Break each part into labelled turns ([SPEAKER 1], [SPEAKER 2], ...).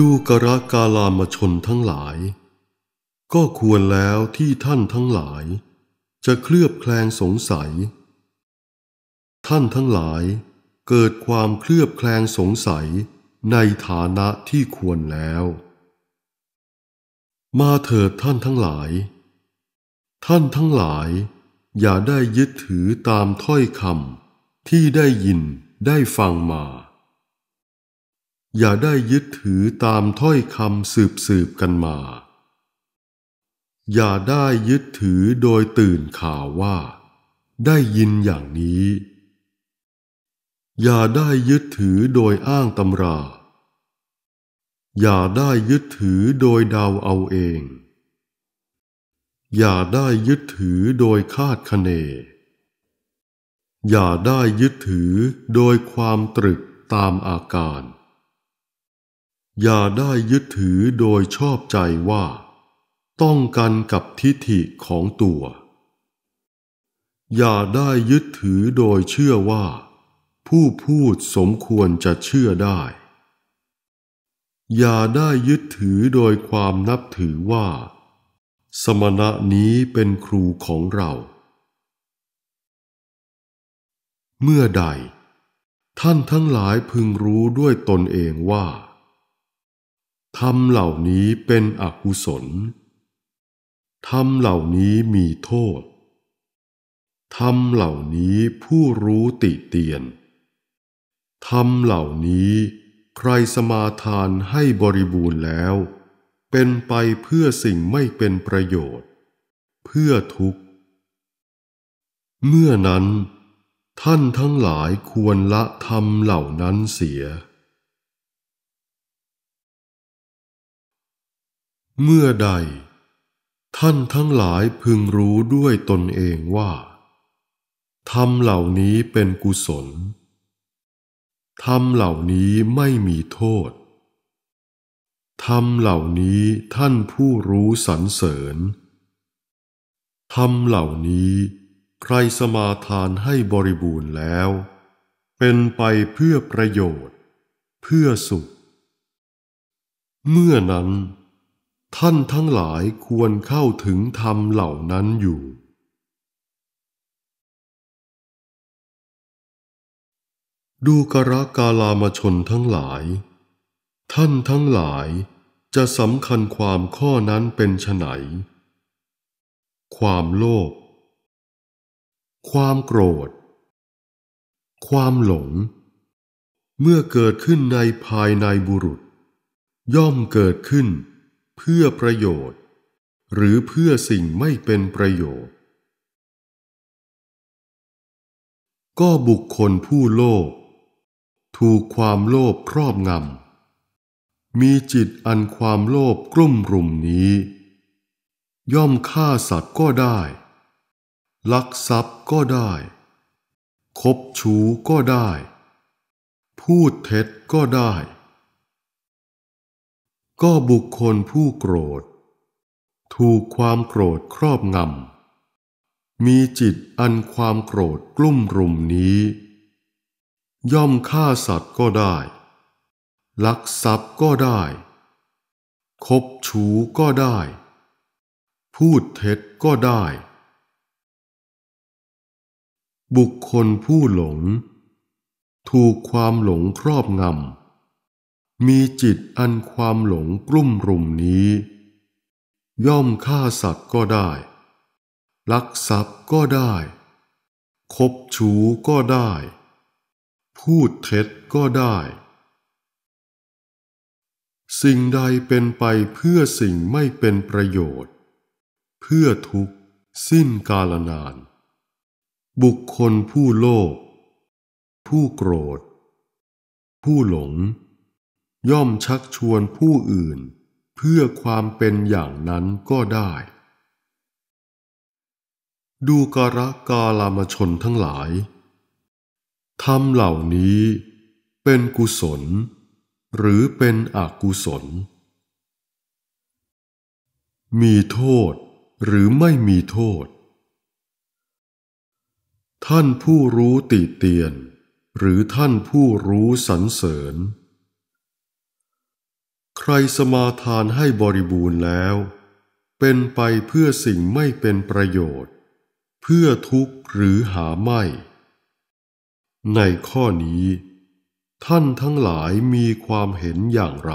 [SPEAKER 1] ดูกระกาลามชนทั้งหลาย ก็ควรแล้วที่ท่านทั้งหลายจะเคลือบแคลงสงสัย ท่านทั้งหลายเกิดความเคลือบแคลงสงสัยในฐานะที่ควรแล้ว มาเถิดท่านทั้งหลาย ท่านทั้งหลาย อย่าได้ยึดถือตามถ้อยคำที่ได้ยินได้ฟังมาอย่าได้ยึดถือตามถ้อยคำสืบสืบกันมา อย่าได้ยึดถือโดยตื่นข่าวว่าได้ยินอย่างนี้ อย่าได้ยึดถือโดยอ้างตำรา อย่าได้ยึดถือโดยเดาเอาเอง อย่าได้ยึดถือโดยคาดคะเน อย่าได้ยึดถือโดยความตรึกตามอาการอย่าได้ยึดถือโดยชอบใจว่า ต้องกันกับทิฐิของตัว อย่าได้ยึดถือโดยเชื่อว่า ผู้พูดสมควรจะเชื่อได้ อย่าได้ยึดถือโดยความนับถือว่า สมณะนี้เป็นครูของเรา เมื่อใด ท่านทั้งหลายพึงรู้ด้วยตนเองว่าธรรมเหล่านี้เป็นอกุศลธรรมเหล่านี้มีโทษธรรมเหล่านี้ผู้รู้ติเตียนธรรมเหล่านี้ใครสมาทานให้บริบูรณ์แล้ว เป็นไปเพื่อสิ่งไม่เป็นประโยชน์ เพื่อทุกข์ เมื่อนั้น ท่านทั้งหลายควรละธรรมเหล่านั้นเสียเมื่อใด ท่านทั้งหลายพึงรู้ด้วยตนเองว่า ธรรมเหล่านี้เป็นกุศลธรรมเหล่านี้ไม่มีโทษธรรมเหล่านี้ท่านผู้รู้สรรเสริญธรรมเหล่านี้ใครสมาทานให้บริบูรณ์แล้ว เป็นไปเพื่อประโยชน์ เพื่อสุข เมื่อนั้นท่านทั้งหลายควรเข้าถึงธรรมเหล่านั้นอยู่ ดูกรกาลามชนทั้งหลาย ท่านทั้งหลายจะสำคัญความข้อนั้นเป็นไฉน ความโลภ ความโกรธ ความหลง เมื่อเกิดขึ้นในภายในบุรุษ ย่อมเกิดขึ้นเพื่อประโยชน์ หรือเพื่อสิ่งไม่เป็นประโยชน์ ก็บุคคลผู้โลภถูกความโลภครอบงำ มีจิตอันความโลภกลุ่มรุมนี้ ย่อมฆ่าสัตว์ก็ได้ ลักทรัพย์ก็ได้คบชู้ก็ได้ พูดเท็จก็ได้ก็บุคคลผู้โกรธ ถูกความโกรธครอบงำ มีจิตอันความโกรธกลุ่มรุมนี้ ย่อมฆ่าสัตว์ก็ได้ ลักทรัพย์ก็ได้ คบชู้ก็ได้ พูดเท็จก็ได้ บุคคลผู้หลง ถูกความหลงครอบงำมีจิตอันความหลงกลุ่มรุมนี้ ย่อมฆ่าสัตว์ก็ได้ ลักทรัพย์ก็ได้คบชู้ก็ได้ พูดเท็จก็ได้ สิ่งใดเป็นไปเพื่อสิ่งไม่เป็นประโยชน์ เพื่อทุกข์สิ้นกาลนาน บุคคลผู้โลภผู้โกรธ ผู้หลงย่อมชักชวนผู้อื่นเพื่อความเป็นอย่างนั้นก็ได้ ดูกระกาลามชนทั้งหลายทำเหล่านี้เป็นกุศล หรือเป็นอกุศล มีโทษหรือไม่มีโทษ ท่านผู้รู้ติเตียน หรือท่านผู้รู้สรรเสริญใครสมาทานให้บริบูรณ์แล้ว เป็นไปเพื่อสิ่งไม่เป็นประโยชน์ เพื่อทุกข์หรือหาไม่ ในข้อนี้ ท่านทั้งหลายมีความเห็นอย่างไร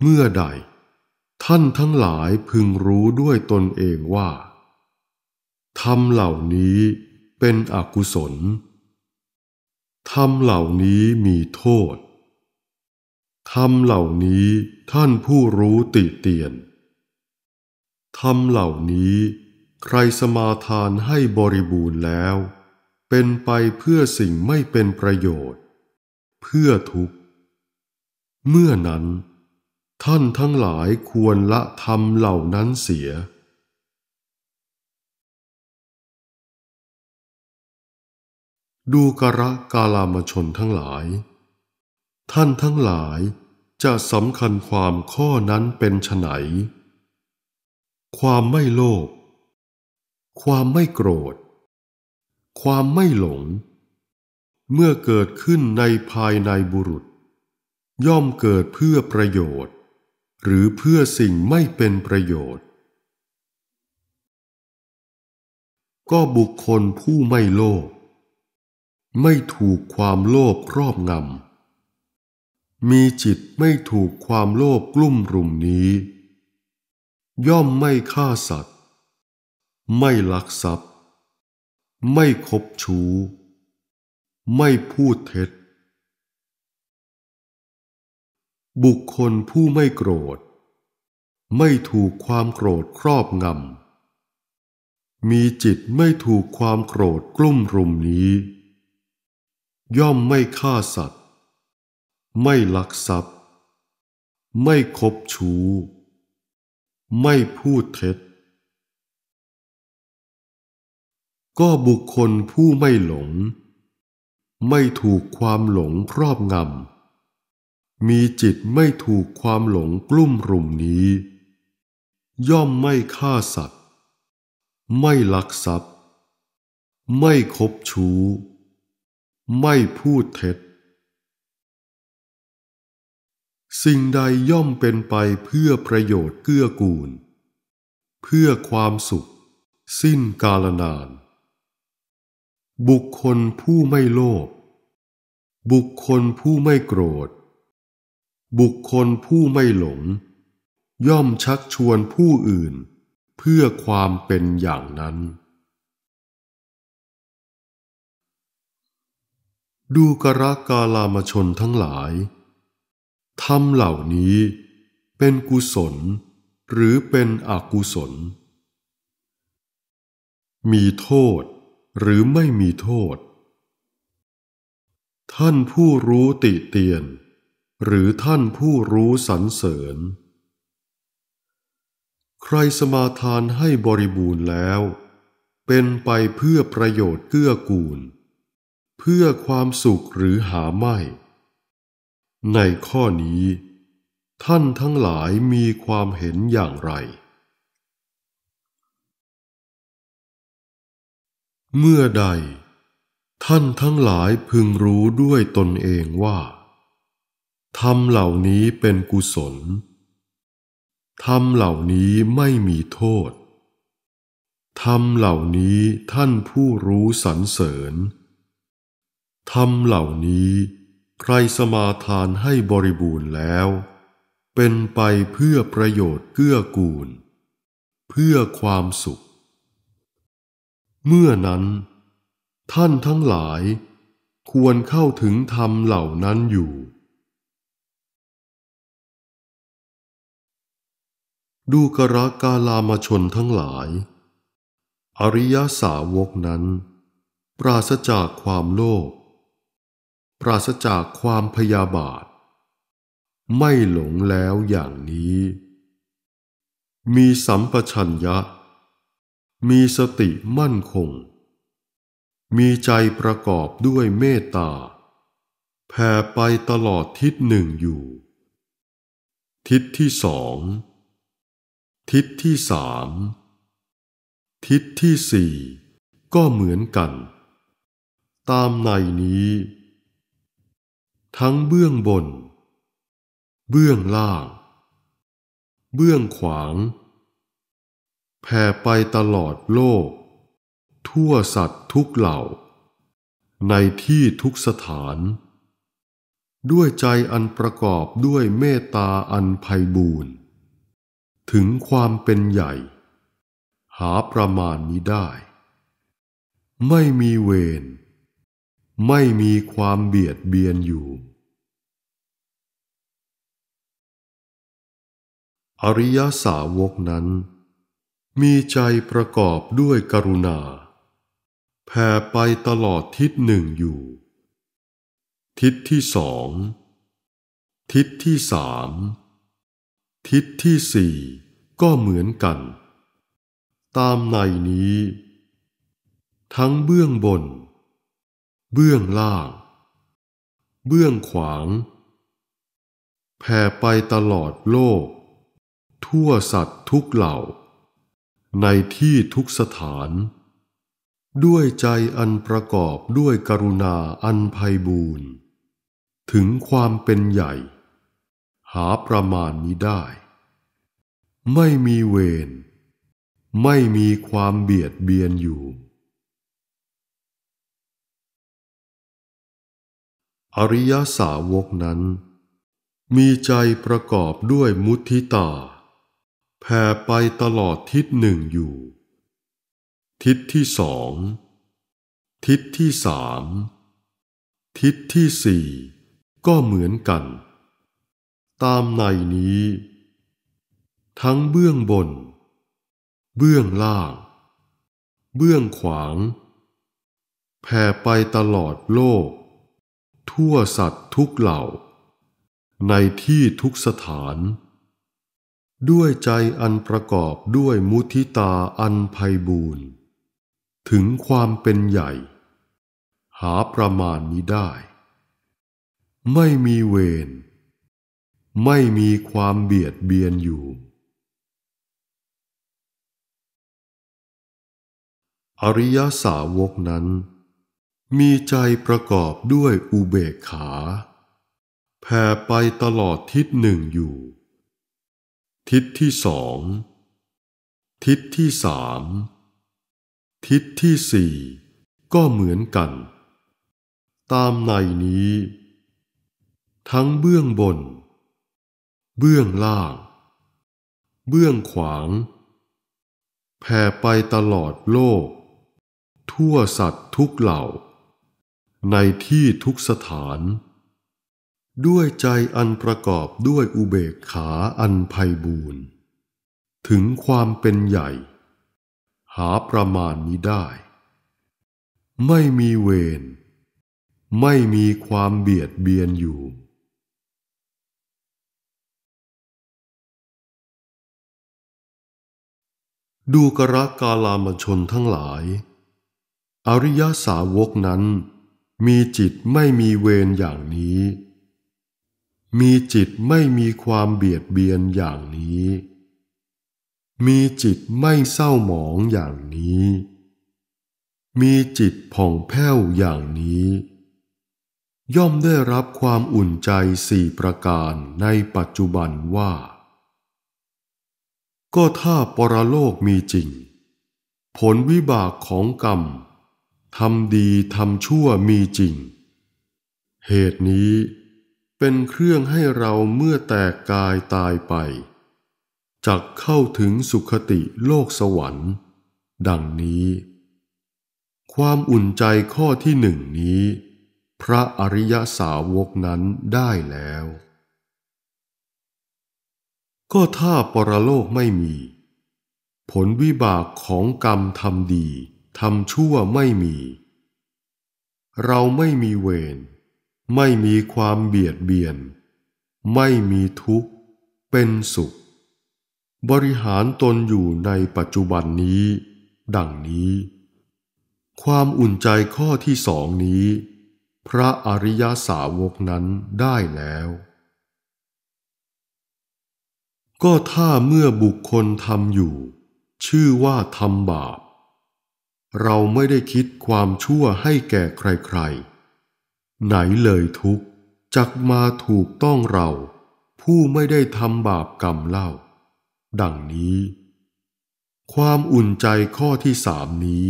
[SPEAKER 1] เมื่อใด ท่านทั้งหลายพึงรู้ด้วยตนเองว่าธรรมเหล่านี้เป็นอกุศลธรรมเหล่านี้มีโทษธรรมเหล่านี้ท่านผู้รู้ติเตียนธรรมเหล่านี้ ใครสมาทานให้บริบูรณ์แล้ว เป็นไปเพื่อสิ่งไม่เป็นประโยชน์ เพื่อทุกข์ เมื่อนั้น ท่านทั้งหลายควรละธรรมเหล่านั้นเสียดูกระกาลามชนทั้งหลาย ท่านทั้งหลายจะสำคัญความข้อนั้นเป็นไนความไม่โลภความไม่โกรธ ความไม่หลง เมื่อเกิดขึ้นในภายในบุรุษ ย่อมเกิดเพื่อประโยชน์ หรือเพื่อสิ่งไม่เป็นประโยชน์ ก็บุคคลผู้ไม่โลภไม่ถูกความโลภครอบงำมีจิตไม่ถูกความโลภกลุ่มรุมนี้ ย่อมไม่ฆ่าสัตว์ ไม่ลักทรัพย์ไม่คบชู้ไม่พูดเท็จ บุคคลผู้ไม่โกรธ ไม่ถูกความโกรธครอบงำ มีจิตไม่ถูกความโกรธกลุ่มรุมนี้ย่อมไม่ฆ่าสัตว์ ไม่ลักทรัพย์ไม่คบชู้ไม่พูดเท็จก็บุคคลผู้ไม่หลง ไม่ถูกความหลงครอบงำ มีจิตไม่ถูกความหลงกลุ่มรุมนี้ ย่อมไม่ฆ่าสัตว์ ไม่ลักทรัพย์ไม่คบชู้ไม่พูดเท็จ สิ่งใดย่อมเป็นไปเพื่อประโยชน์เกื้อกูล เพื่อความสุข สิ้นกาลนาน บุคคลผู้ไม่โลภ บุคคลผู้ไม่โกรธ บุคคลผู้ไม่หลง ย่อมชักชวนผู้อื่น เพื่อความเป็นอย่างนั้นดูกระกาลามชนทั้งหลายทำเหล่านี้เป็นกุศล หรือเป็นอกุศล มีโทษหรือไม่มีโทษ ท่านผู้รู้ติเตียน หรือท่านผู้รู้สรรเสริญ ใครสมาทานให้บริบูรณ์แล้ว เป็นไปเพื่อประโยชน์เกื้อกูลเพื่อความสุขหรือหาไม่ ในข้อนี้ ท่านทั้งหลายมีความเห็นอย่างไร เมื่อใดท่านทั้งหลายพึงรู้ด้วยตนเองว่าทำเหล่านี้เป็นกุศลทำเหล่านี้ไม่มีโทษทำเหล่านี้ท่านผู้รู้สรรเสริญธรรมเหล่านี้ใครสมาทานให้บริบูรณ์แล้ว เป็นไปเพื่อประโยชน์เกื้อกูล เพื่อความสุข เมื่อนั้น ท่านทั้งหลายควรเข้าถึงธรรมเหล่านั้นอยู่ ดูกระกาลามชนทั้งหลาย อริยสาวกนั้น ปราศจากความโลภปราศจากความพยาบาท ไม่หลงแล้วอย่างนี้ มีสัมปชัญญะ มีสติมั่นคง มีใจประกอบด้วยเมตตาแผ่ไปตลอดทิศหนึ่งอยู่ ทิศที่สอง ทิศที่สามทิศที่สี่ก็เหมือนกัน ตามในนี้ทั้งเบื้องบน เบื้องล่าง เบื้องขวาง แผ่ไปตลอดโลก ทั่วสัตว์ทุกเหล่า ในที่ทุกสถาน ด้วยใจอันประกอบด้วยเมตตาอันไพบูรณ์ถึงความเป็นใหญ่ หาประมาณนี้ได้ ไม่มีเวรไม่มีความเบียดเบียนอยู่ อริยสาวกนั้น มีใจประกอบด้วยกรุณาแผ่ไปตลอดทิศหนึ่งอยู่ ทิศที่สอง ทิศที่สามทิศที่สี่ก็เหมือนกัน ตามในนี้ ทั้งเบื้องบนเบื้องล่าง เบื้องขวาง แผ่ไปตลอดโลก ทั่วสัตว์ทุกเหล่า ในที่ทุกสถาน ด้วยใจอันประกอบด้วยกรุณาอันไพบูรณ์ถึงความเป็นใหญ่ หาประมาณนี้ได้ ไม่มีเวร ไม่มีความเบียดเบียนอยู่อริยสาวกนั้น มีใจประกอบด้วยมุทิตาแผ่ไปตลอดทิศหนึ่งอยู่ ทิศที่สองทิศที่สามทิศที่สี่ก็เหมือนกัน ตามในนี้ ทั้งเบื้องบน เบื้องล่าง เบื้องขวางแผ่ไปตลอดโลกทั่วสัตว์ทุกเหล่า ในที่ทุกสถาน ด้วยใจอันประกอบด้วยมุทิตาอันไพบูรณ์ ถึงความเป็นใหญ่ หาประมาณนี้ได้ ไม่มีเวรไม่มีความเบียดเบียนอยู่ อริยสาวกนั้นมีใจประกอบด้วยอุเบกขา แผ่ไปตลอดทิศหนึ่งอยู่ ทิศที่สอง ทิศที่สาม ทิศที่สี่ก็เหมือนกัน ตามในนี้ ทั้งเบื้องบน เบื้องล่าง เบื้องขวาง แผ่ไปตลอดโลก ทั่วสัตว์ทุกเหล่าในที่ทุกสถาน ด้วยใจอันประกอบด้วยอุเบกขาอันไพบูรณ์ ถึงความเป็นใหญ่ หาประมาณมิได้ ไม่มีเวรไม่มีความเบียดเบียนอยู่ ดูกระกาลามชนทั้งหลาย อริยสาวกนั้นมีจิตไม่มีเวรอย่างนี้ มีจิตไม่มีความเบียดเบียนอย่างนี้ มีจิตไม่เศร้าหมองอย่างนี้ มีจิตผ่องแผ้วอย่างนี้ ย่อมได้รับความอุ่นใจสี่ประการในปัจจุบันว่า ก็ถ้าปรโลกมีจริง ผลวิบากของกรรมทำดีทำชั่วมีจริง เหตุนี้เป็นเครื่องให้เราเมื่อแตกกายตายไปจักเข้าถึงสุขติโลกสวรรค์ ดังนี้ ความอุ่นใจข้อที่หนึ่งนี้ พระอริยสาวกนั้นได้แล้ว ก็ถ้าปรโลกไม่มี ผลวิบากของกรรมทำดีทำชั่วไม่มี เราไม่มีเวร ไม่มีความเบียดเบียน ไม่มีทุกข์ เป็นสุข บริหารตนอยู่ในปัจจุบันนี้ ดังนี้ ความอุ่นใจข้อที่สองนี้ พระอริยาสาวกนั้นได้แล้ว ก็ถ้าเมื่อบุคคลทำอยู่ ชื่อว่าทำบาปเราไม่ได้คิดความชั่วให้แก่ใคร ๆ ไหนเลยทุกจักมาถูกต้องเรา ผู้ไม่ได้ทำบาปกรรมเล่า ดังนี้ ความอุ่นใจข้อที่สามนี้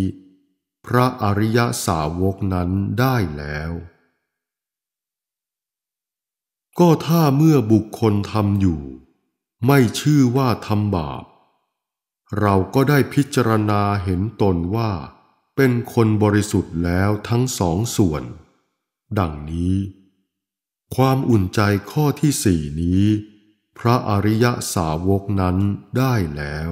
[SPEAKER 1] พระอริยสาวกนั้นได้แล้ว ก็ถ้าเมื่อบุคคลทำอยู่ ไม่ชื่อว่าทำบาปเราก็ได้พิจารณาเห็นตนว่า เป็นคนบริสุทธิ์แล้วทั้งสองส่วน ดังนี้ ความอุ่นใจข้อที่สี่นี้ พระอริยสาวกนั้นได้แล้ว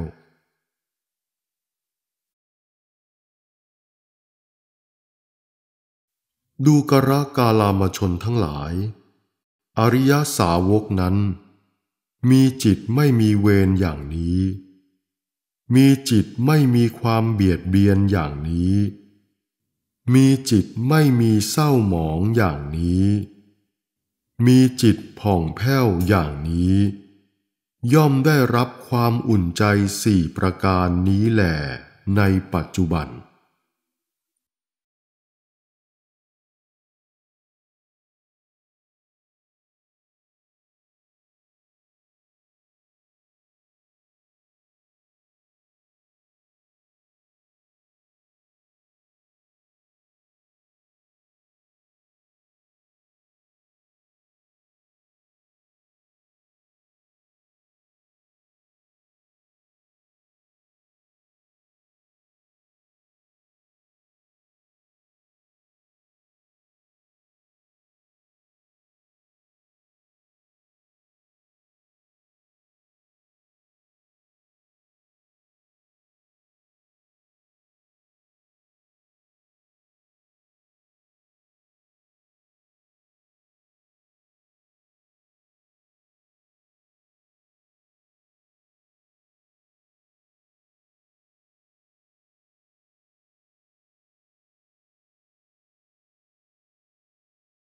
[SPEAKER 1] ดูกระกาลามชนทั้งหลาย อริยสาวกนั้น มีจิตไม่มีเวรอย่างนี้มีจิตไม่มีความเบียดเบียนอย่างนี้ มีจิตไม่มีเศร้าหมองอย่างนี้ มีจิตผ่องแผ้วอย่างนี้ ย่อมได้รับความอุ่นใจสี่ประการนี้แหละในปัจจุบัน